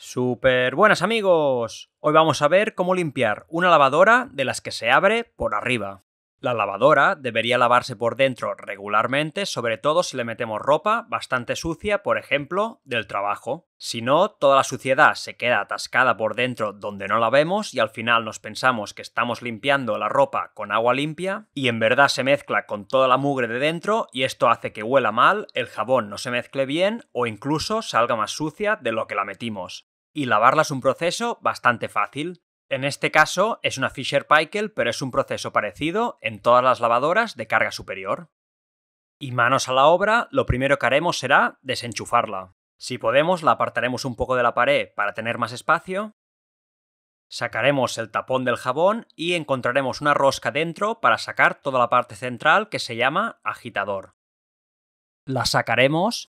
Super buenas amigos. Hoy vamos a ver cómo limpiar una lavadora de las que se abre por arriba. La lavadora debería lavarse por dentro regularmente, sobre todo si le metemos ropa bastante sucia, por ejemplo, del trabajo. Si no, toda la suciedad se queda atascada por dentro donde no la vemos y al final nos pensamos que estamos limpiando la ropa con agua limpia y en verdad se mezcla con toda la mugre de dentro y esto hace que huela mal, el jabón no se mezcle bien o incluso salga más sucia de lo que la metimos. Y lavarla es un proceso bastante fácil. En este caso es una Fisher-Paykel, pero es un proceso parecido en todas las lavadoras de carga superior. Y manos a la obra, lo primero que haremos será desenchufarla. Si podemos, la apartaremos un poco de la pared para tener más espacio. Sacaremos el tapón del jabón y encontraremos una rosca dentro para sacar toda la parte central que se llama agitador. La sacaremos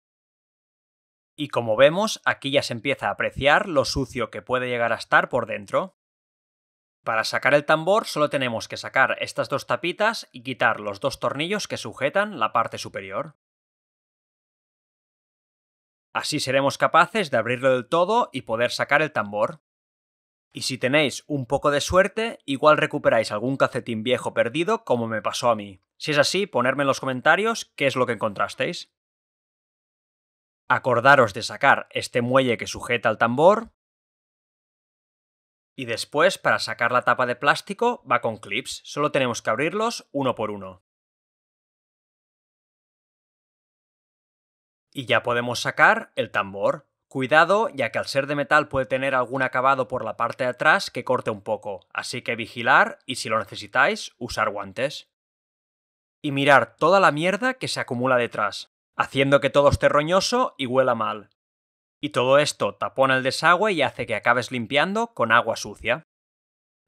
y como vemos, aquí ya se empieza a apreciar lo sucio que puede llegar a estar por dentro. Para sacar el tambor solo tenemos que sacar estas dos tapitas y quitar los dos tornillos que sujetan la parte superior. Así seremos capaces de abrirlo del todo y poder sacar el tambor. Y si tenéis un poco de suerte, igual recuperáis algún cacetín viejo perdido como me pasó a mí. Si es así, ponedme en los comentarios qué es lo que encontrasteis. Acordaros de sacar este muelle que sujeta al tambor. Y después, para sacar la tapa de plástico, va con clips. Solo tenemos que abrirlos uno por uno. Y ya podemos sacar el tambor. Cuidado, ya que al ser de metal puede tener algún acabado por la parte de atrás que corte un poco, así que vigilar y si lo necesitáis, usar guantes. Y mirar toda la mierda que se acumula detrás haciendo que todo esté roñoso y huela mal. Y todo esto tapona el desagüe y hace que acabes limpiando con agua sucia.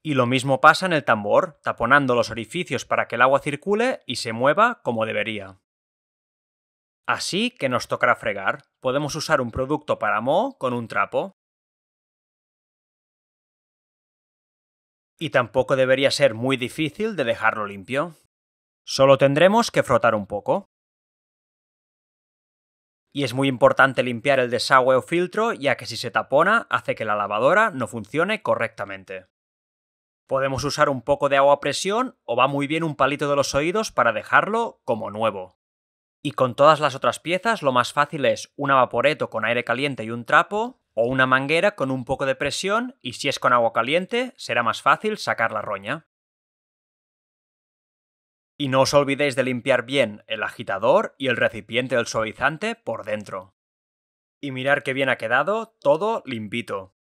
Y lo mismo pasa en el tambor, taponando los orificios para que el agua circule y se mueva como debería. Así que nos tocará fregar. Podemos usar un producto para moho con un trapo. Y tampoco debería ser muy difícil de dejarlo limpio. Solo tendremos que frotar un poco. Y es muy importante limpiar el desagüe o filtro, ya que si se tapona hace que la lavadora no funcione correctamente. Podemos usar un poco de agua a presión o va muy bien un palito de los oídos para dejarlo como nuevo. Y con todas las otras piezas lo más fácil es un vaporeto con aire caliente y un trapo o una manguera con un poco de presión y si es con agua caliente será más fácil sacar la roña. Y no os olvidéis de limpiar bien el agitador y el recipiente del suavizante por dentro. Y mirar qué bien ha quedado todo limpito.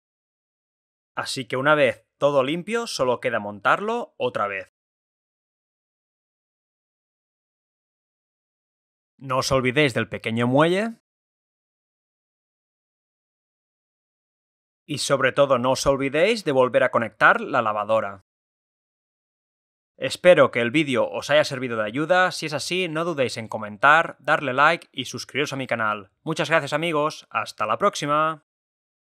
Así que una vez todo limpio, solo queda montarlo otra vez. No os olvidéis del pequeño muelle. Y sobre todo no os olvidéis de volver a conectar la lavadora. Espero que el vídeo os haya servido de ayuda, si es así no dudéis en comentar, darle like y suscribiros a mi canal. Muchas gracias amigos, hasta la próxima.